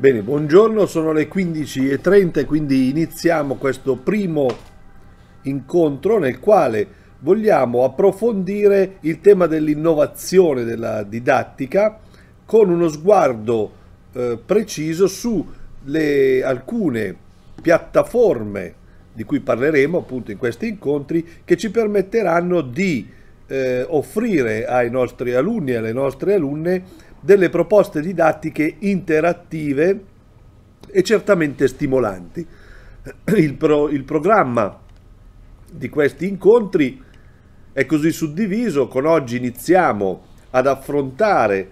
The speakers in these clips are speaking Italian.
Bene, buongiorno, sono le 15.30 quindi iniziamo questo primo incontro nel quale vogliamo approfondire il tema dell'innovazione della didattica con uno sguardo eh, preciso su le, alcune piattaforme di cui parleremo appunto in questi incontri che ci permetteranno di eh, offrire ai nostri alunni e alle nostre alunne delle proposte didattiche interattive e certamente stimolanti. Il, pro, il programma di questi incontri è così suddiviso con oggi iniziamo ad affrontare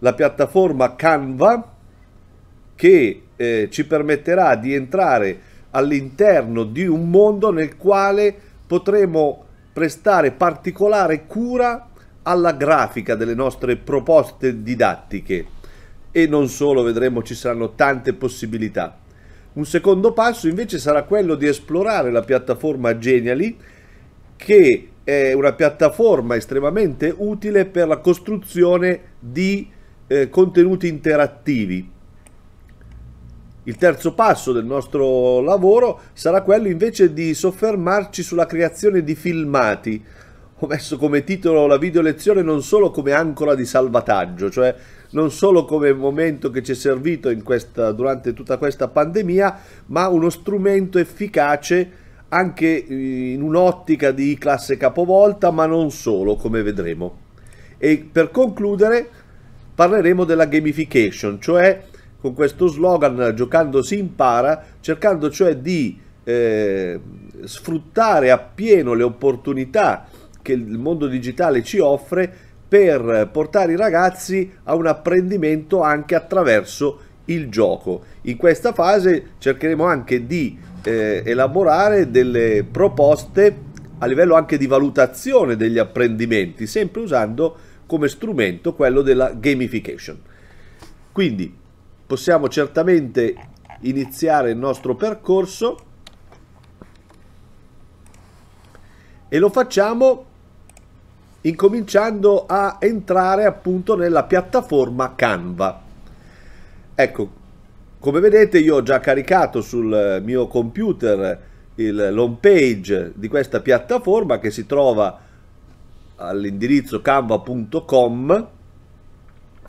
la piattaforma Canva che eh, ci permetterà di entrare all'interno di un mondo nel quale potremo prestare particolare cura alla grafica delle nostre proposte didattiche e non solo, vedremo ci saranno tante possibilità. Un secondo passo invece sarà quello di esplorare la piattaforma Genially che è una piattaforma estremamente utile per la costruzione di eh, contenuti interattivi. Il terzo passo del nostro lavoro sarà quello invece di soffermarci sulla creazione di filmati ho messo come titolo la video lezione non solo come ancora di salvataggio, cioè non solo come momento che ci è servito questa, durante tutta questa pandemia, ma uno strumento efficace anche eh, in un'ottica di classe capovolta, ma non solo, come vedremo. E per concludere parleremo della gamification, cioè con questo slogan giocando si impara, cercando cioè di eh, sfruttare appieno le opportunità che il mondo digitale ci offre per portare i ragazzi a un apprendimento anche attraverso il gioco. In questa fase cercheremo anche di eh, elaborare delle proposte a livello anche di valutazione degli apprendimenti, sempre usando come strumento quello della gamification. Quindi possiamo certamente iniziare il nostro percorso e lo facciamo incominciando a entrare appunto nella piattaforma Canva. Ecco, come vedete io ho già caricato sul mio computer l'home page di questa piattaforma che si trova all'indirizzo canva.com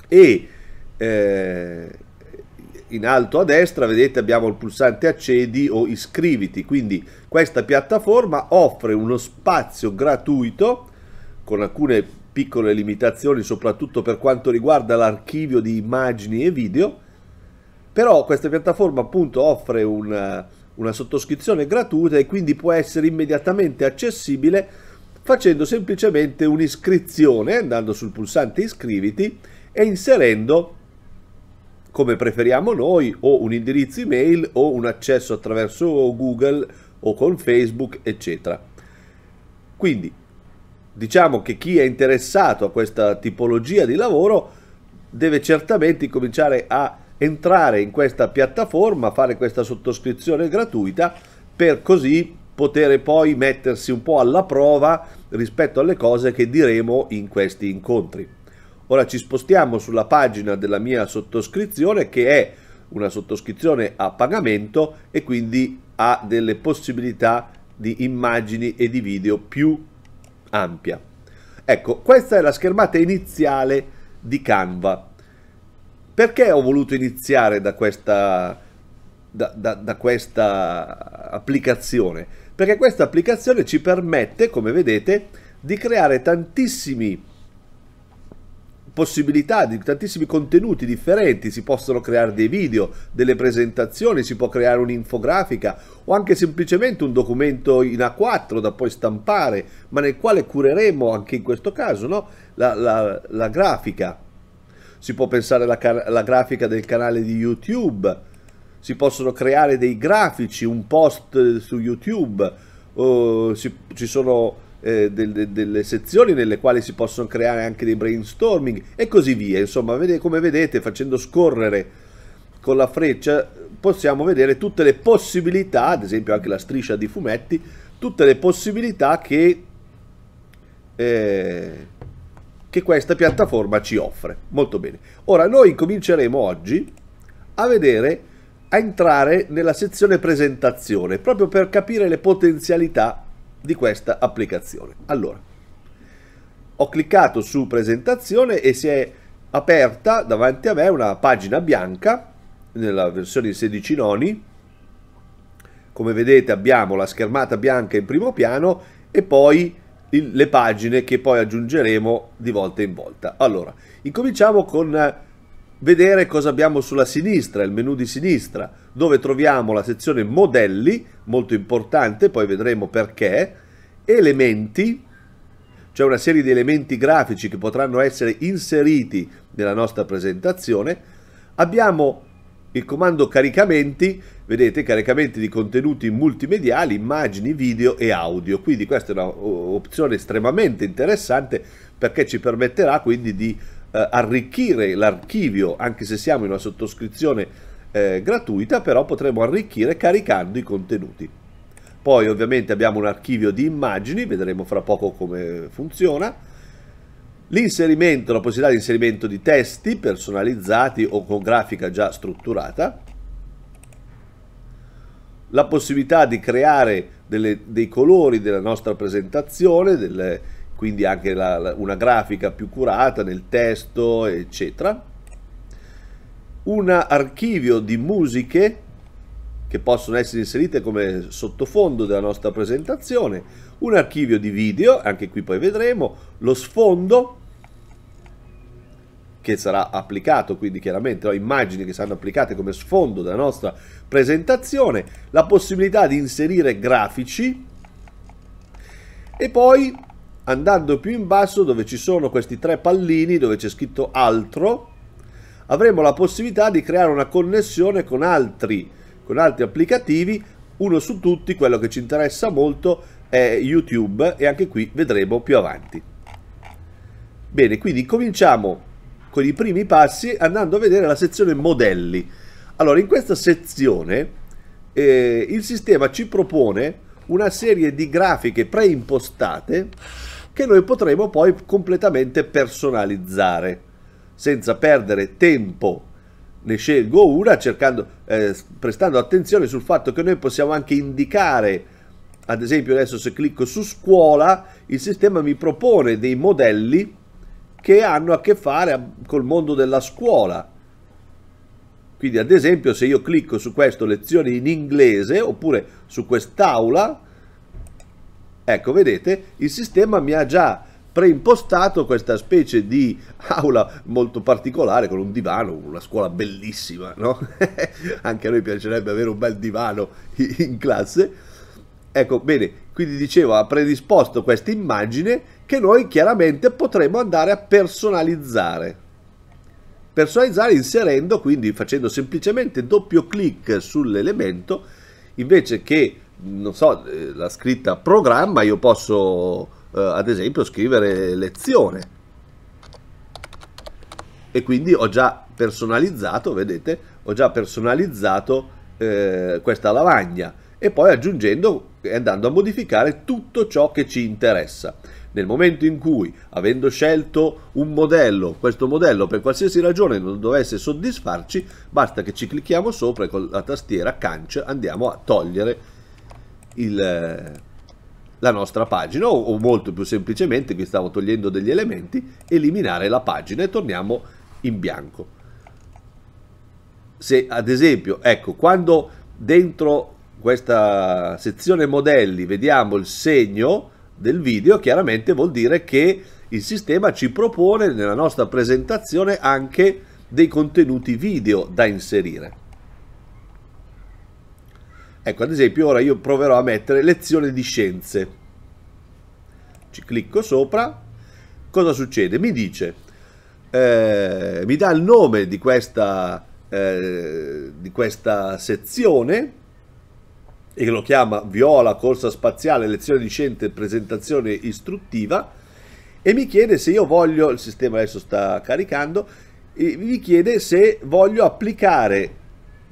e eh, in alto a destra vedete abbiamo il pulsante accedi o iscriviti quindi questa piattaforma offre uno spazio gratuito con alcune piccole limitazioni, soprattutto per quanto riguarda l'archivio di immagini e video, però questa piattaforma appunto offre una, una sottoscrizione gratuita e quindi può essere immediatamente accessibile facendo semplicemente un'iscrizione, andando sul pulsante iscriviti e inserendo come preferiamo noi o un indirizzo email o un accesso attraverso Google o con Facebook eccetera. Quindi diciamo che chi è interessato a questa tipologia di lavoro deve certamente cominciare a entrare in questa piattaforma, fare questa sottoscrizione gratuita per così poter poi mettersi un po' alla prova rispetto alle cose che diremo in questi incontri. Ora ci spostiamo sulla pagina della mia sottoscrizione che è una sottoscrizione a pagamento e quindi ha delle possibilità di immagini e di video più ampia. Ecco, questa è la schermata iniziale di Canva. Perché ho voluto iniziare da questa, da, da, da questa applicazione? Perché questa applicazione ci permette, come vedete, di creare tantissimi possibilità di tantissimi contenuti differenti, si possono creare dei video, delle presentazioni, si può creare un'infografica o anche semplicemente un documento in A4 da poi stampare, ma nel quale cureremo anche in questo caso no? la, la, la, grafica. Si può pensare alla, alla grafica del canale di YouTube, si possono creare dei grafici, un post su YouTube, uh, si, ci sono eh, delle, delle sezioni nelle quali si possono creare anche dei brainstorming e così via. Insomma, come vedete, facendo scorrere con la freccia possiamo vedere tutte le possibilità, ad esempio anche la striscia di fumetti, tutte le possibilità che, eh, che questa piattaforma ci offre. Molto bene. Ora noi cominceremo oggi a vedere, a entrare nella sezione presentazione, proprio per capire le potenzialità di questa applicazione. Allora, ho cliccato su presentazione e si è aperta davanti a me una pagina bianca nella versione 16 noni. Come vedete abbiamo la schermata bianca in primo piano e poi il, le pagine che poi aggiungeremo di volta in volta. Allora, incominciamo con vedere cosa abbiamo sulla sinistra, il menu di sinistra, dove troviamo la sezione modelli, molto importante, poi vedremo perché, elementi, cioè una serie di elementi grafici che potranno essere inseriti nella nostra presentazione, abbiamo il comando caricamenti, vedete caricamenti di contenuti multimediali, immagini, video e audio, quindi questa è un'opzione estremamente interessante perché ci permetterà quindi di eh, arricchire l'archivio, anche se siamo in una sottoscrizione eh, gratuita, però potremo arricchire caricando i contenuti. Poi ovviamente abbiamo un archivio di immagini, vedremo fra poco come funziona. L'inserimento, la possibilità di inserimento di testi personalizzati o con grafica già strutturata. La possibilità di creare delle, dei colori della nostra presentazione, delle, quindi anche la, la, una grafica più curata nel testo, eccetera. Un archivio di musiche che possono essere inserite come sottofondo della nostra presentazione, un archivio di video, anche qui poi vedremo, lo sfondo che sarà applicato, quindi chiaramente ho immagini che saranno applicate come sfondo della nostra presentazione, la possibilità di inserire grafici e poi andando più in basso dove ci sono questi tre pallini dove c'è scritto altro avremo la possibilità di creare una connessione con altri, con altri applicativi uno su tutti quello che ci interessa molto è YouTube e anche qui vedremo più avanti bene quindi cominciamo con i primi passi andando a vedere la sezione modelli allora in questa sezione eh, il sistema ci propone una serie di grafiche preimpostate che noi potremo poi completamente personalizzare senza perdere tempo ne scelgo una cercando, eh, prestando attenzione sul fatto che noi possiamo anche indicare ad esempio adesso se clicco su scuola il sistema mi propone dei modelli che hanno a che fare col mondo della scuola quindi ad esempio se io clicco su questo lezioni in inglese oppure su quest'aula Ecco, vedete, il sistema mi ha già preimpostato questa specie di aula molto particolare con un divano, una scuola bellissima, no? Anche a noi piacerebbe avere un bel divano in classe. Ecco, bene, quindi dicevo, ha predisposto questa immagine che noi chiaramente potremo andare a personalizzare. Personalizzare inserendo, quindi facendo semplicemente doppio clic sull'elemento, invece che non so, eh, la scritta programma, io posso eh, ad esempio scrivere lezione. E quindi ho già personalizzato, vedete, ho già personalizzato eh, questa lavagna e poi aggiungendo e andando a modificare tutto ciò che ci interessa. Nel momento in cui, avendo scelto un modello, questo modello per qualsiasi ragione non dovesse soddisfarci, basta che ci clicchiamo sopra e con la tastiera Canc andiamo a togliere il, eh, la nostra pagina o, molto più semplicemente, qui stavo togliendo degli elementi, eliminare la pagina e torniamo in bianco. Se ad esempio, ecco, quando dentro questa sezione modelli vediamo il segno del video, chiaramente vuol dire che il sistema ci propone nella nostra presentazione anche dei contenuti video da inserire. Ecco, ad esempio ora io proverò a mettere lezione di scienze. Ci clicco sopra. Cosa succede? Mi dice, eh, mi dà il nome di questa, eh, di questa sezione e lo chiama Viola, corsa spaziale, lezione di scienze, presentazione istruttiva e mi chiede se io voglio, il sistema adesso sta caricando, mi chiede se voglio applicare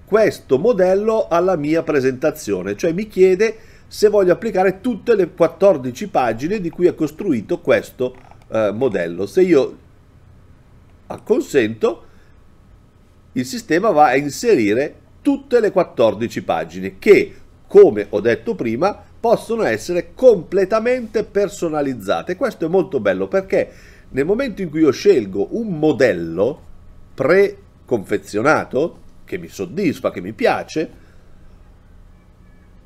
questo modello alla mia presentazione, cioè mi chiede se voglio applicare tutte le 14 pagine di cui è costruito questo eh, modello. Se io acconsento, il sistema va a inserire tutte le 14 pagine che, come ho detto prima, possono essere completamente personalizzate. Questo è molto bello perché nel momento in cui io scelgo un modello pre-confezionato, che mi soddisfa, che mi piace,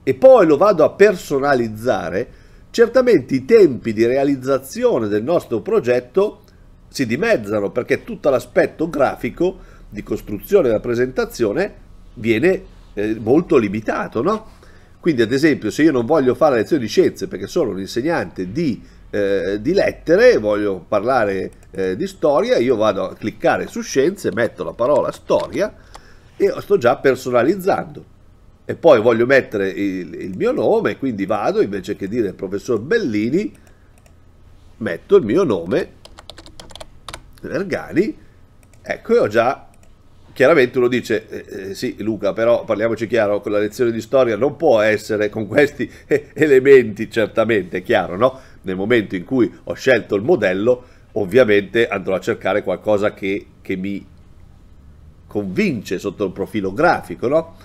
e poi lo vado a personalizzare, certamente i tempi di realizzazione del nostro progetto si dimezzano perché tutto l'aspetto grafico di costruzione della presentazione viene eh, molto limitato, no? Quindi ad esempio se io non voglio fare lezioni di scienze perché sono un insegnante di, eh, di lettere, voglio parlare eh, di storia, io vado a cliccare su scienze, metto la parola storia io sto già personalizzando. E poi voglio mettere il, il mio nome, quindi vado, invece che dire professor Bellini, metto il mio nome, Vergani, ecco e ho già chiaramente uno dice eh, eh sì Luca però parliamoci chiaro con la lezione di storia non può essere con questi elementi certamente chiaro no nel momento in cui ho scelto il modello ovviamente andrò a cercare qualcosa che, che mi convince sotto il profilo grafico, no?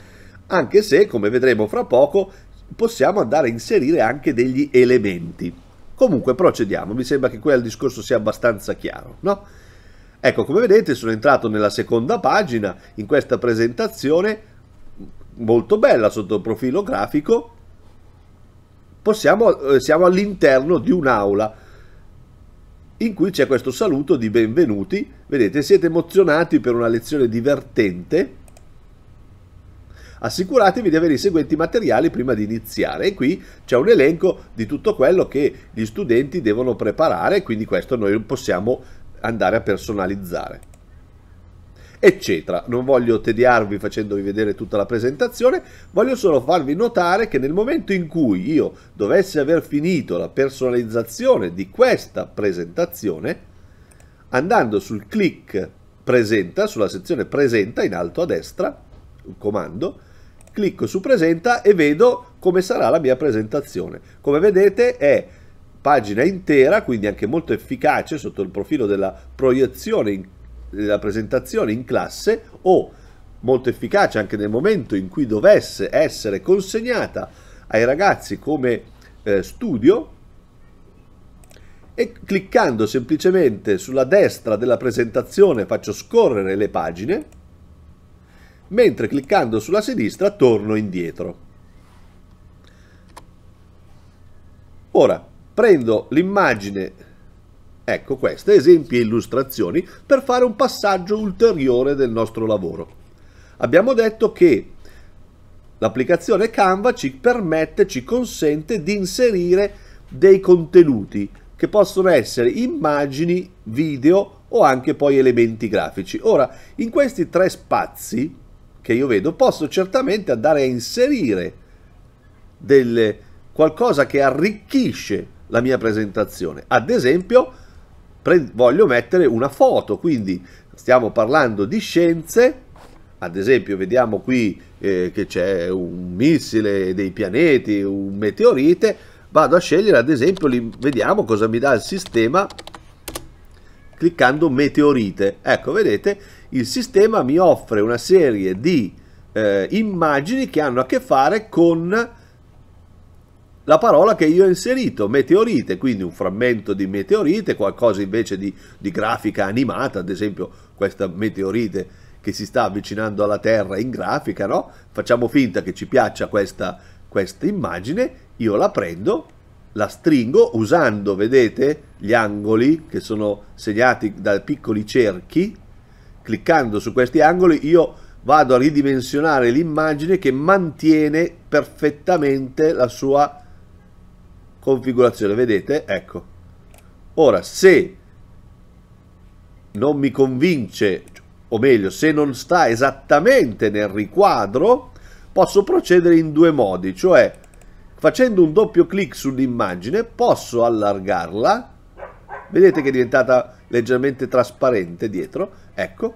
Anche se, come vedremo fra poco, possiamo andare a inserire anche degli elementi. Comunque procediamo, mi sembra che qui il discorso sia abbastanza chiaro, no? Ecco, come vedete sono entrato nella seconda pagina, in questa presentazione, molto bella sotto il profilo grafico, possiamo, eh, siamo all'interno di un'aula, in cui c'è questo saluto di benvenuti. Vedete, siete emozionati per una lezione divertente. Assicuratevi di avere i seguenti materiali prima di iniziare e qui c'è un elenco di tutto quello che gli studenti devono preparare, quindi questo noi possiamo andare a personalizzare eccetera. Non voglio tediarvi facendovi vedere tutta la presentazione, voglio solo farvi notare che nel momento in cui io dovessi aver finito la personalizzazione di questa presentazione, andando sul click presenta, sulla sezione presenta in alto a destra, un comando, clicco su presenta e vedo come sarà la mia presentazione. Come vedete è pagina intera, quindi anche molto efficace sotto il profilo della proiezione in la presentazione in classe o molto efficace anche nel momento in cui dovesse essere consegnata ai ragazzi come eh, studio e cliccando semplicemente sulla destra della presentazione faccio scorrere le pagine mentre cliccando sulla sinistra torno indietro. Ora prendo l'immagine Ecco queste esempi e illustrazioni per fare un passaggio ulteriore del nostro lavoro. Abbiamo detto che l'applicazione Canva ci permette, ci consente di inserire dei contenuti che possono essere immagini, video o anche poi elementi grafici. Ora, in questi tre spazi che io vedo posso certamente andare a inserire delle, qualcosa che arricchisce la mia presentazione. Ad esempio, pre- voglio mettere una foto, quindi stiamo parlando di scienze, ad esempio vediamo qui eh, che c'è un missile, dei pianeti, un meteorite, vado a scegliere ad esempio, li, vediamo cosa mi dà il sistema cliccando meteorite. Ecco, vedete, il sistema mi offre una serie di eh, immagini che hanno a che fare con la parola che io ho inserito, meteorite, quindi un frammento di meteorite, qualcosa invece di, di, grafica animata, ad esempio questa meteorite che si sta avvicinando alla Terra in grafica, no? facciamo finta che ci piaccia questa, questa immagine, io la prendo, la stringo usando, vedete, gli angoli che sono segnati da piccoli cerchi, cliccando su questi angoli io vado a ridimensionare l'immagine che mantiene perfettamente la sua configurazione, vedete? Ecco. Ora, se non mi convince, o meglio, se non sta esattamente nel riquadro, posso procedere in due modi, cioè facendo un doppio clic sull'immagine posso allargarla, vedete che è diventata leggermente trasparente dietro, ecco,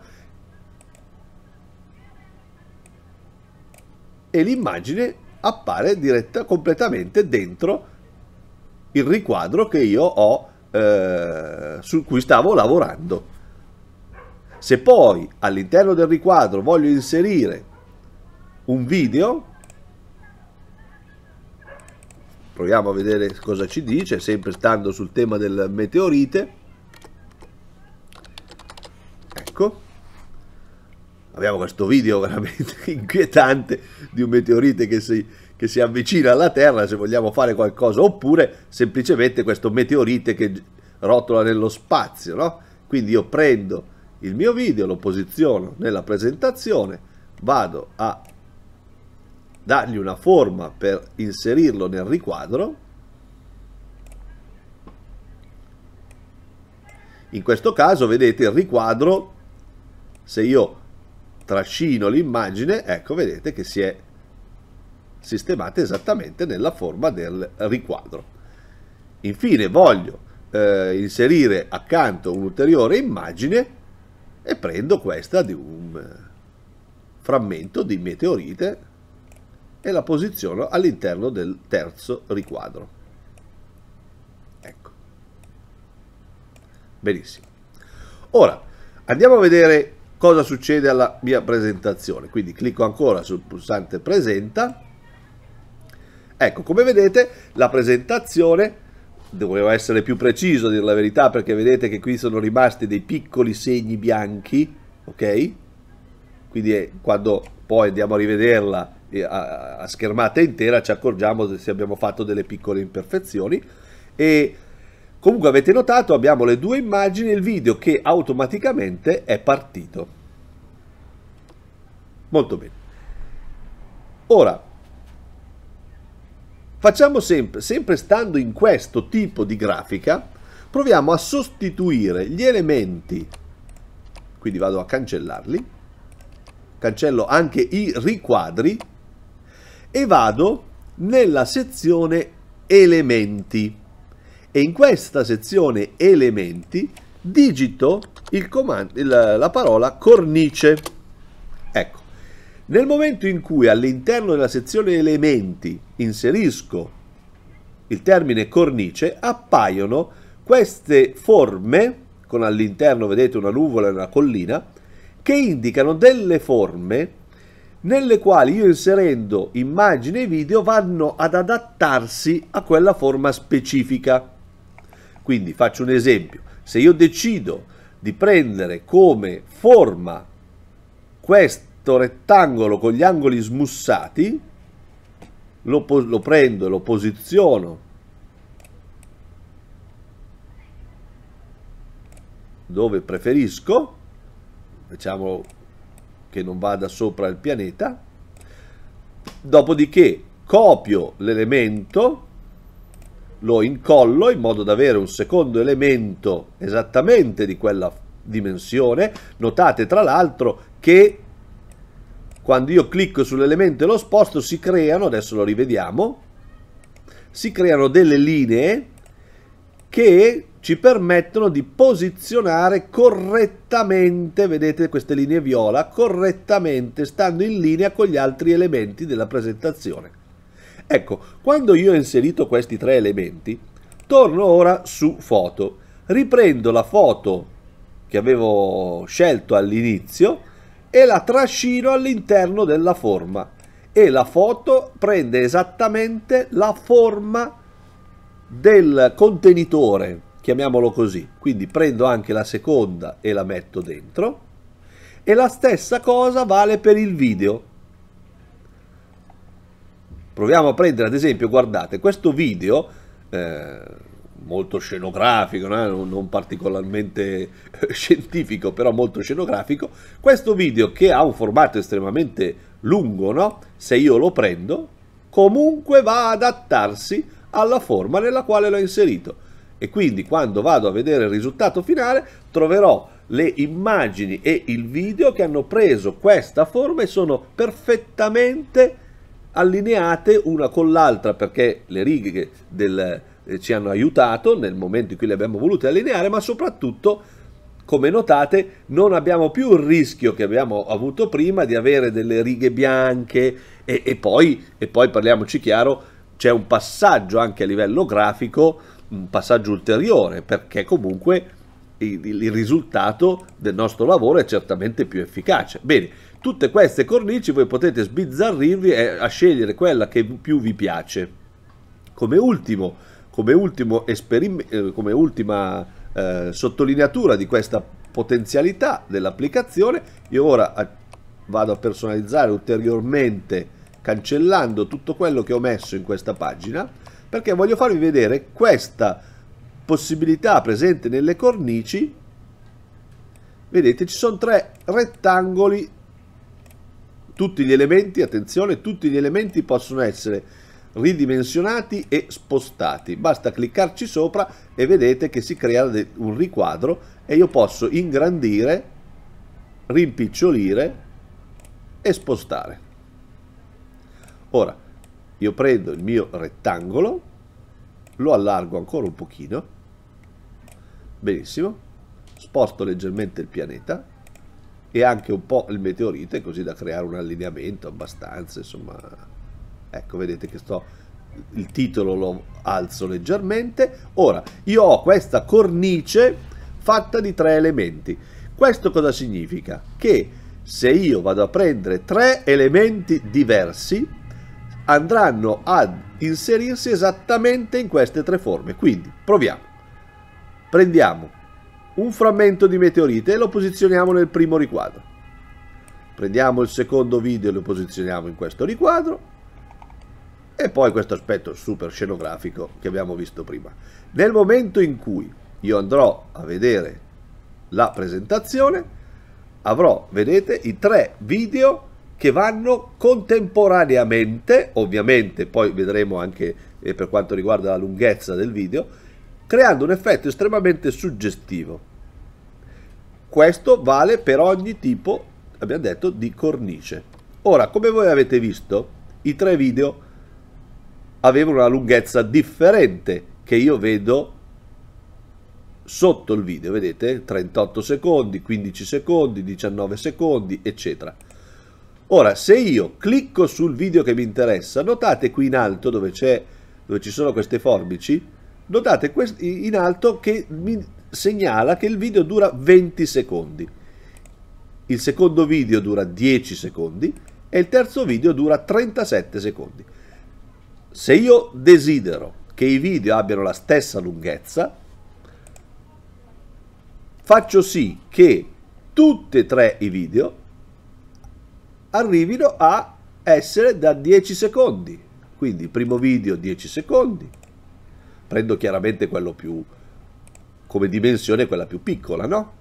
e l'immagine appare diretta completamente dentro il riquadro che io ho, eh, su cui stavo lavorando. Se poi all'interno del riquadro voglio inserire un video, proviamo a vedere cosa ci dice, sempre stando sul tema del meteorite, abbiamo questo video veramente inquietante di un meteorite che si, che si avvicina alla Terra se vogliamo fare qualcosa, oppure semplicemente questo meteorite che rotola nello spazio, no? Quindi io prendo il mio video, lo posiziono nella presentazione, vado a dargli una forma per inserirlo nel riquadro. In questo caso, vedete, il riquadro, se io trascino l'immagine, ecco vedete che si è sistemata esattamente nella forma del riquadro. Infine voglio eh, inserire accanto un'ulteriore immagine e prendo questa di un eh, frammento di meteorite e la posiziono all'interno del terzo riquadro. Ecco. Benissimo. Ora andiamo a vedere cosa succede alla mia presentazione. Quindi clicco ancora sul pulsante presenta. Ecco, come vedete la presentazione dovevo essere più preciso a dire la verità perché vedete che qui sono rimasti dei piccoli segni bianchi ok quindi quando poi andiamo a rivederla a, a schermata intera ci accorgiamo se abbiamo fatto delle piccole imperfezioni e Comunque avete notato abbiamo le due immagini e il video che automaticamente è partito. Molto bene. Ora, facciamo sempre, sempre stando in questo tipo di grafica, proviamo a sostituire gli elementi, quindi vado a cancellarli, cancello anche i riquadri e vado nella sezione elementi e in questa sezione elementi digito comando, il, la parola cornice. Ecco, nel momento in cui all'interno della sezione elementi inserisco il termine cornice, appaiono queste forme, con all'interno vedete una nuvola e una collina, che indicano delle forme nelle quali io inserendo immagini e video vanno ad adattarsi a quella forma specifica. Quindi faccio un esempio, se io decido di prendere come forma questo rettangolo con gli angoli smussati, lo, lo prendo e lo posiziono dove preferisco, diciamo che non vada sopra il pianeta, dopodiché copio l'elemento lo incollo in modo da avere un secondo elemento esattamente di quella dimensione. Notate tra l'altro che quando io clicco sull'elemento e lo sposto si creano, adesso lo rivediamo, si creano delle linee che ci permettono di posizionare correttamente, vedete queste linee viola, correttamente stando in linea con gli altri elementi della presentazione. Ecco, quando io ho inserito questi tre elementi, torno ora su foto. Riprendo la foto che avevo scelto all'inizio e la trascino all'interno della forma e la foto prende esattamente la forma del contenitore, chiamiamolo così. Quindi prendo anche la seconda e la metto dentro e la stessa cosa vale per il video. Proviamo a prendere ad esempio, guardate, questo video, eh, molto scenografico, no? non particolarmente eh, scientifico, però molto scenografico, questo video che ha un formato estremamente lungo, no? se io lo prendo, comunque va ad adattarsi alla forma nella quale l'ho inserito. E quindi quando vado a vedere il risultato finale troverò le immagini e il video che hanno preso questa forma e sono perfettamente allineate una con l'altra perché le righe del, eh, ci hanno aiutato nel momento in cui le abbiamo volute allineare, ma soprattutto, come notate, non abbiamo più il rischio che abbiamo avuto prima di avere delle righe bianche e, e, poi, e poi, parliamoci chiaro, c'è un passaggio anche a livello grafico, un passaggio ulteriore, perché comunque il, il risultato del nostro lavoro è certamente più efficace. Bene, Tutte queste cornici voi potete sbizzarrirvi a scegliere quella che più vi piace. Come ultimo, come, ultimo eh, come ultima eh, sottolineatura di questa potenzialità dell'applicazione, io ora vado a personalizzare ulteriormente cancellando tutto quello che ho messo in questa pagina perché voglio farvi vedere questa possibilità presente nelle cornici vedete ci sono tre rettangoli tutti gli elementi, attenzione, tutti gli elementi possono essere ridimensionati e spostati. Basta cliccarci sopra e vedete che si crea un riquadro e io posso ingrandire, rimpicciolire e spostare. Ora, io prendo il mio rettangolo, lo allargo ancora un pochino, benissimo, sposto leggermente il pianeta, e anche un po' il meteorite così da creare un allineamento abbastanza insomma ecco vedete che sto il titolo lo alzo leggermente ora io ho questa cornice fatta di tre elementi questo cosa significa che se io vado a prendere tre elementi diversi andranno ad inserirsi esattamente in queste tre forme quindi proviamo prendiamo un frammento di meteorite e lo posizioniamo nel primo riquadro. Prendiamo il secondo video e lo posizioniamo in questo riquadro e poi questo aspetto super scenografico che abbiamo visto prima. Nel momento in cui io andrò a vedere la presentazione avrò, vedete, i tre video che vanno contemporaneamente, ovviamente poi vedremo anche eh, per quanto riguarda la lunghezza del video, creando un effetto estremamente suggestivo. Questo vale per ogni tipo, abbiamo detto, di cornice. Ora, come voi avete visto, i tre video avevano una lunghezza differente che io vedo sotto il video, vedete? 38 secondi, 15 secondi, 19 secondi, eccetera. Ora, se io clicco sul video che mi interessa, notate qui in alto dove, dove ci sono queste forbici, notate in alto che mi segnala che il video dura 20 secondi, il secondo video dura 10 secondi e il terzo video dura 37 secondi. Se io desidero che i video abbiano la stessa lunghezza, faccio sì che tutti e tre i video arrivino a essere da 10 secondi. Quindi primo video 10 secondi, prendo chiaramente quello più come dimensione quella più piccola, no?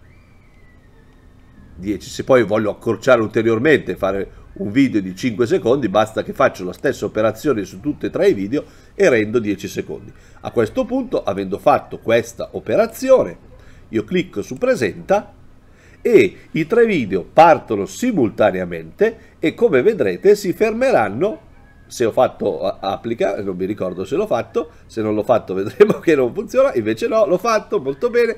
10. Se poi voglio accorciare ulteriormente, fare un video di 5 secondi, basta che faccio la stessa operazione su tutti e tre i video e rendo 10 secondi. A questo punto, avendo fatto questa operazione, io clicco su presenta e i tre video partono simultaneamente e come vedrete si fermeranno se ho fatto applica, non mi ricordo se l'ho fatto, se non l'ho fatto vedremo che non funziona, invece no, l'ho fatto molto bene.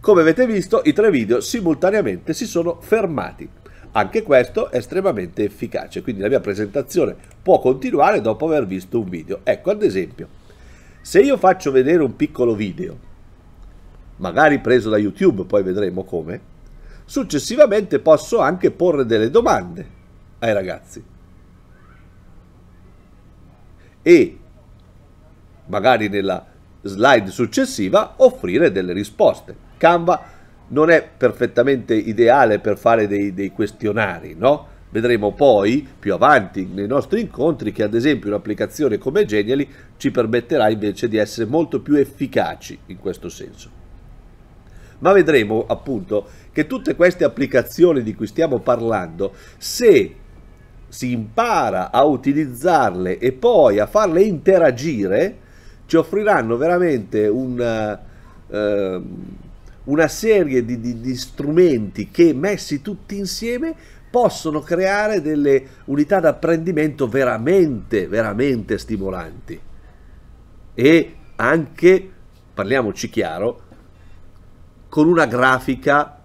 Come avete visto i tre video simultaneamente si sono fermati. Anche questo è estremamente efficace, quindi la mia presentazione può continuare dopo aver visto un video. Ecco, ad esempio, se io faccio vedere un piccolo video, magari preso da YouTube, poi vedremo come, successivamente posso anche porre delle domande ai ragazzi e magari nella slide successiva offrire delle risposte. Canva non è perfettamente ideale per fare dei, dei questionari, no? Vedremo poi, più avanti nei nostri incontri, che ad esempio un'applicazione come Genially ci permetterà invece di essere molto più efficaci in questo senso. Ma vedremo appunto che tutte queste applicazioni di cui stiamo parlando, se si impara a utilizzarle e poi a farle interagire, ci offriranno veramente una, eh, ehm, una serie di, di, di strumenti che messi tutti insieme possono creare delle unità d'apprendimento veramente, veramente stimolanti. E anche, parliamoci chiaro, con una grafica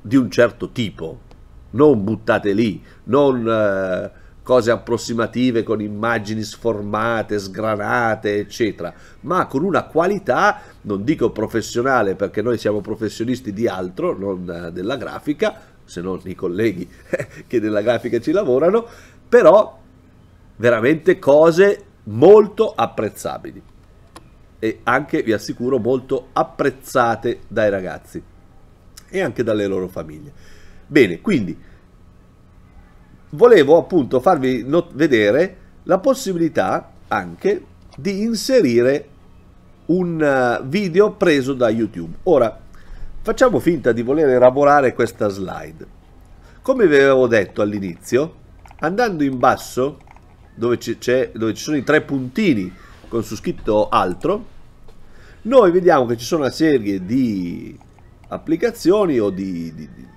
di un certo tipo, non buttate lì, non eh, cose approssimative con immagini sformate, sgranate, eccetera, ma con una qualità, non dico professionale perché noi siamo professionisti di altro, non eh, della grafica, se non i colleghi che della grafica ci lavorano, però veramente cose molto apprezzabili e anche vi assicuro molto apprezzate dai ragazzi e anche dalle loro famiglie. Bene, quindi volevo appunto farvi vedere la possibilità anche di inserire un eh, video preso da YouTube. Ora, facciamo finta di voler elaborare questa slide. Come vi avevo detto all'inizio, andando in basso, dove, dove ci sono i tre puntini con su scritto altro, noi vediamo che ci sono una serie di applicazioni o di, di, di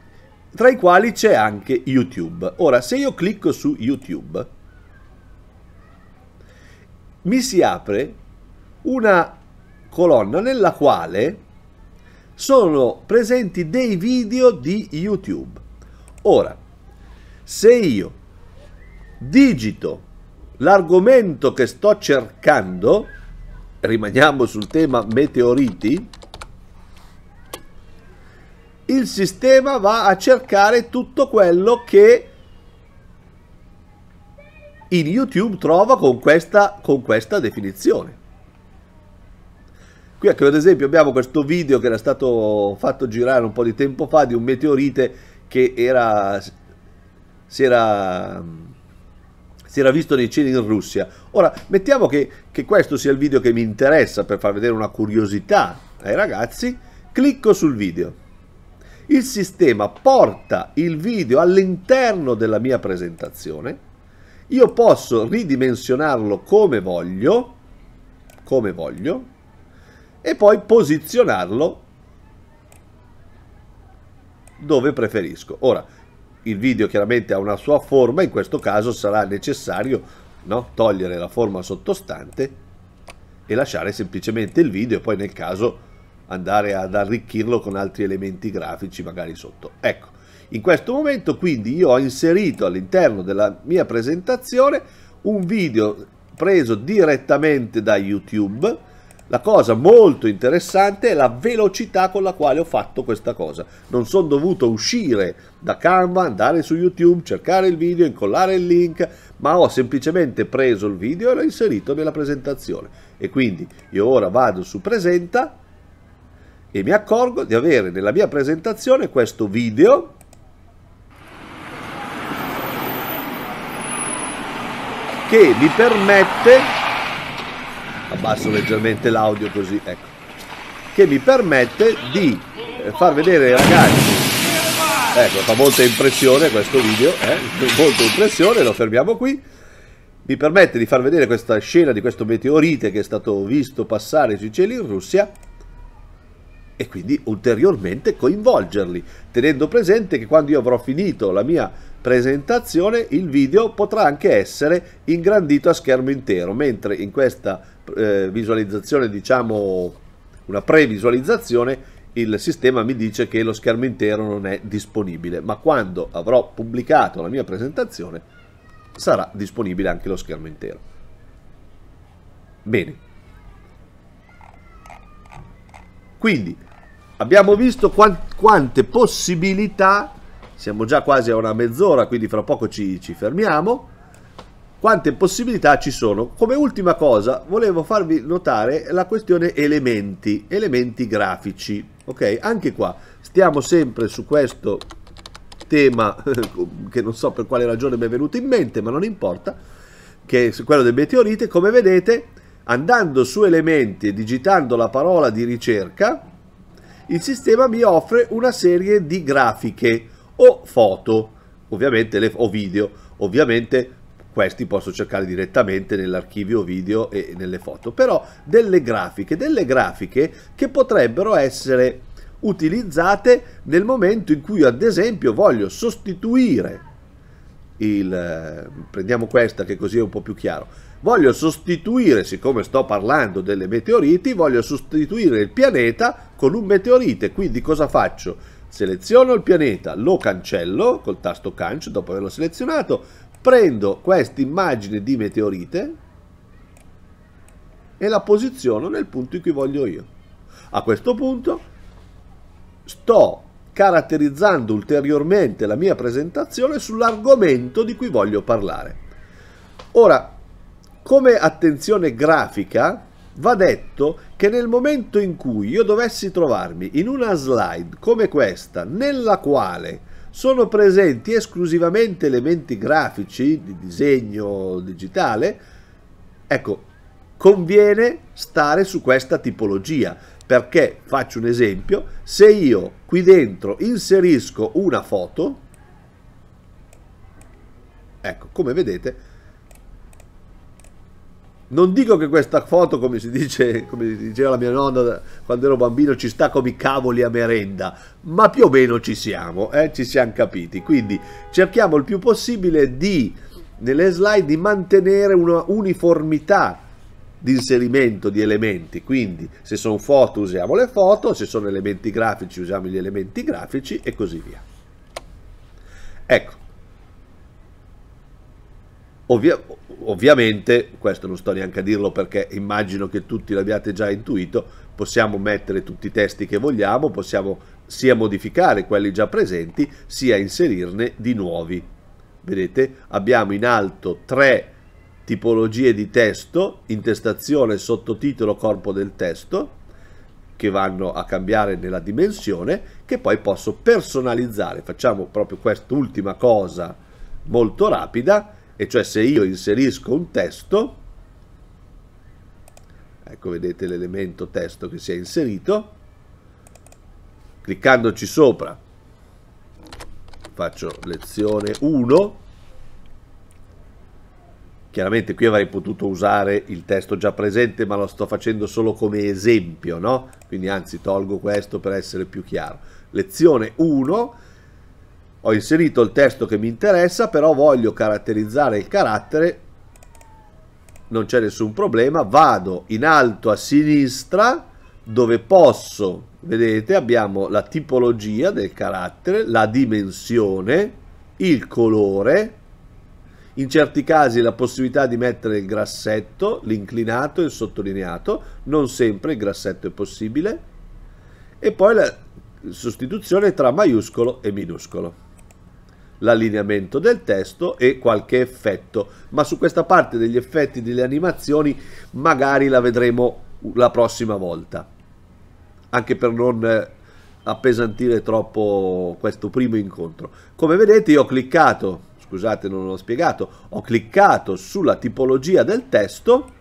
tra i quali c'è anche YouTube. Ora, se io clicco su YouTube, mi si apre una colonna nella quale sono presenti dei video di YouTube. Ora, se io digito l'argomento che sto cercando, rimaniamo sul tema meteoriti, il sistema va a cercare tutto quello che in YouTube trova con questa, con questa definizione. Qui ecco, ad esempio abbiamo questo video che era stato fatto girare un po' di tempo fa di un meteorite che era, si, era, si era visto nei cieli in Russia. Ora, mettiamo che, che questo sia il video che mi interessa per far vedere una curiosità ai ragazzi, clicco sul video il sistema porta il video all'interno della mia presentazione, io posso ridimensionarlo come voglio, come voglio, e poi posizionarlo dove preferisco. Ora, il video chiaramente ha una sua forma, in questo caso sarà necessario no, togliere la forma sottostante e lasciare semplicemente il video poi nel caso andare ad arricchirlo con altri elementi grafici magari sotto. Ecco, in questo momento quindi io ho inserito all'interno della mia presentazione un video preso direttamente da YouTube. La cosa molto interessante è la velocità con la quale ho fatto questa cosa. Non sono dovuto uscire da Canva, andare su YouTube, cercare il video, incollare il link, ma ho semplicemente preso il video e l'ho inserito nella presentazione. E quindi io ora vado su presenta e mi accorgo di avere nella mia presentazione questo video che mi permette abbasso leggermente l'audio così ecco che mi permette di eh, far vedere ai ragazzi ecco fa molta impressione questo video eh? molta impressione lo fermiamo qui mi permette di far vedere questa scena di questo meteorite che è stato visto passare sui cieli in Russia e quindi ulteriormente coinvolgerli, tenendo presente che quando io avrò finito la mia presentazione il video potrà anche essere ingrandito a schermo intero, mentre in questa eh, visualizzazione, diciamo una previsualizzazione, il sistema mi dice che lo schermo intero non è disponibile, ma quando avrò pubblicato la mia presentazione sarà disponibile anche lo schermo intero. Bene. Quindi abbiamo visto quante possibilità, siamo già quasi a una mezz'ora, quindi fra poco ci, ci fermiamo, quante possibilità ci sono. Come ultima cosa volevo farvi notare la questione elementi, elementi grafici. Ok, anche qua stiamo sempre su questo tema che non so per quale ragione mi è venuto in mente, ma non importa, che è quello del meteorite, come vedete andando su elementi e digitando la parola di ricerca, il sistema mi offre una serie di grafiche o foto, ovviamente le, o video, ovviamente questi posso cercare direttamente nell'archivio video e nelle foto, però delle grafiche, delle grafiche che potrebbero essere utilizzate nel momento in cui ad esempio voglio sostituire il, eh, prendiamo questa che così è un po' più chiaro, voglio sostituire, siccome sto parlando delle meteoriti, voglio sostituire il pianeta con un meteorite, quindi cosa faccio? Seleziono il pianeta, lo cancello col tasto cancel dopo averlo selezionato, prendo questa immagine di meteorite e la posiziono nel punto in cui voglio io. A questo punto sto caratterizzando ulteriormente la mia presentazione sull'argomento di cui voglio parlare. Ora, come attenzione grafica va detto che nel momento in cui io dovessi trovarmi in una slide come questa, nella quale sono presenti esclusivamente elementi grafici di disegno digitale, ecco, conviene stare su questa tipologia perché faccio un esempio se io qui dentro inserisco una foto ecco come vedete non dico che questa foto, come si dice, come diceva la mia nonna quando ero bambino, ci sta come i cavoli a merenda, ma più o meno ci siamo, eh? ci siamo capiti. Quindi cerchiamo il più possibile di, nelle slide, di mantenere una uniformità di inserimento di elementi. Quindi se sono foto usiamo le foto, se sono elementi grafici usiamo gli elementi grafici e così via. Ecco. Ovviamente ovviamente, questo non sto neanche a dirlo perché immagino che tutti l'abbiate già intuito, possiamo mettere tutti i testi che vogliamo, possiamo sia modificare quelli già presenti, sia inserirne di nuovi. Vedete, abbiamo in alto tre tipologie di testo, intestazione, sottotitolo, corpo del testo, che vanno a cambiare nella dimensione, che poi posso personalizzare. Facciamo proprio quest'ultima cosa molto rapida, e cioè se io inserisco un testo, ecco vedete l'elemento testo che si è inserito, cliccandoci sopra faccio lezione 1, chiaramente qui avrei potuto usare il testo già presente ma lo sto facendo solo come esempio, no? quindi anzi tolgo questo per essere più chiaro, lezione 1, ho inserito il testo che mi interessa, però voglio caratterizzare il carattere, non c'è nessun problema, vado in alto a sinistra dove posso, vedete abbiamo la tipologia del carattere, la dimensione, il colore, in certi casi la possibilità di mettere il grassetto, l'inclinato e il sottolineato, non sempre il grassetto è possibile, e poi la sostituzione tra maiuscolo e minuscolo l'allineamento del testo e qualche effetto, ma su questa parte degli effetti delle animazioni magari la vedremo la prossima volta, anche per non eh, appesantire troppo questo primo incontro. Come vedete io ho cliccato, scusate non l'ho spiegato, ho cliccato sulla tipologia del testo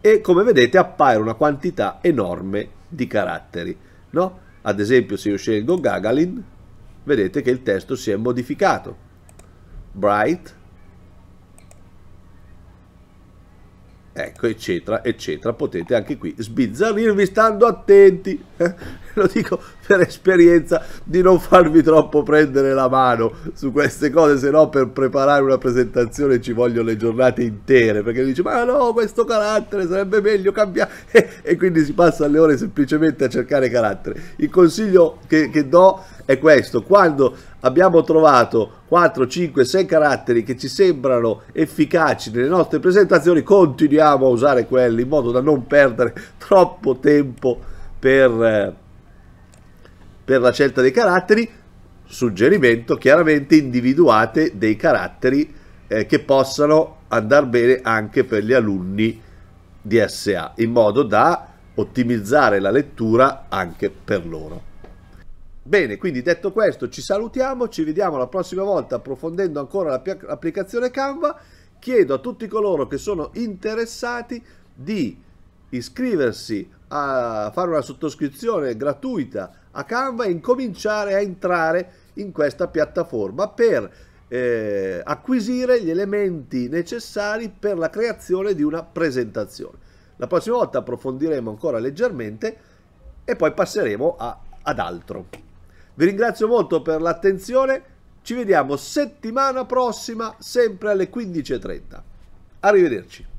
e come vedete appare una quantità enorme di caratteri, no? Ad esempio se io scelgo Gagalin, vedete che il testo si è modificato. Bright, ecco, eccetera, eccetera. Potete anche qui sbizzarrirvi stando attenti. lo dico per esperienza di non farvi troppo prendere la mano su queste cose, se no per preparare una presentazione ci vogliono le giornate intere, perché dice ma no, questo carattere sarebbe meglio cambiare e quindi si passa le ore semplicemente a cercare carattere. Il consiglio che, che do è questo, quando abbiamo trovato 4, 5, 6 caratteri che ci sembrano efficaci nelle nostre presentazioni, continuiamo a usare quelli in modo da non perdere troppo tempo per, eh, per la scelta dei caratteri, suggerimento, chiaramente individuate dei caratteri eh, che possano andare bene anche per gli alunni di SA, in modo da ottimizzare la lettura anche per loro. Bene, quindi detto questo ci salutiamo, ci vediamo la prossima volta approfondendo ancora l'applicazione Canva. Chiedo a tutti coloro che sono interessati di iscriversi a fare una sottoscrizione gratuita a Canva e incominciare a entrare in questa piattaforma per eh, acquisire gli elementi necessari per la creazione di una presentazione. La prossima volta approfondiremo ancora leggermente e poi passeremo a, ad altro. Vi ringrazio molto per l'attenzione, ci vediamo settimana prossima sempre alle 15.30. Arrivederci.